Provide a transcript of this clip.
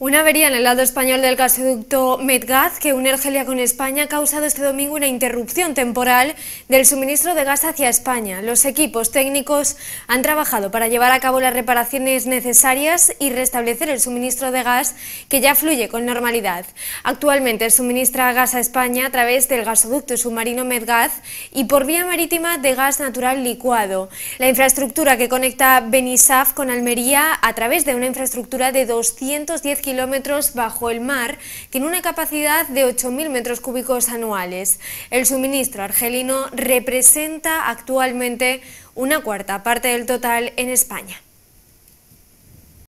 Una avería en el lado español del gasoducto Medgaz, que une Argelia con España, ha causado este domingo una interrupción temporal del suministro de gas hacia España. Los equipos técnicos han trabajado para llevar a cabo las reparaciones necesarias y restablecer el suministro de gas que ya fluye con normalidad. Actualmente suministra gas a España a través del gasoducto submarino Medgaz y por vía marítima de gas natural licuado. La infraestructura que conecta Benisaf con Almería a través de una infraestructura de 210 kilómetros kilómetros bajo el mar, tiene una capacidad de 8.000 metros cúbicos anuales. El suministro argelino representa actualmente una cuarta parte del total en España.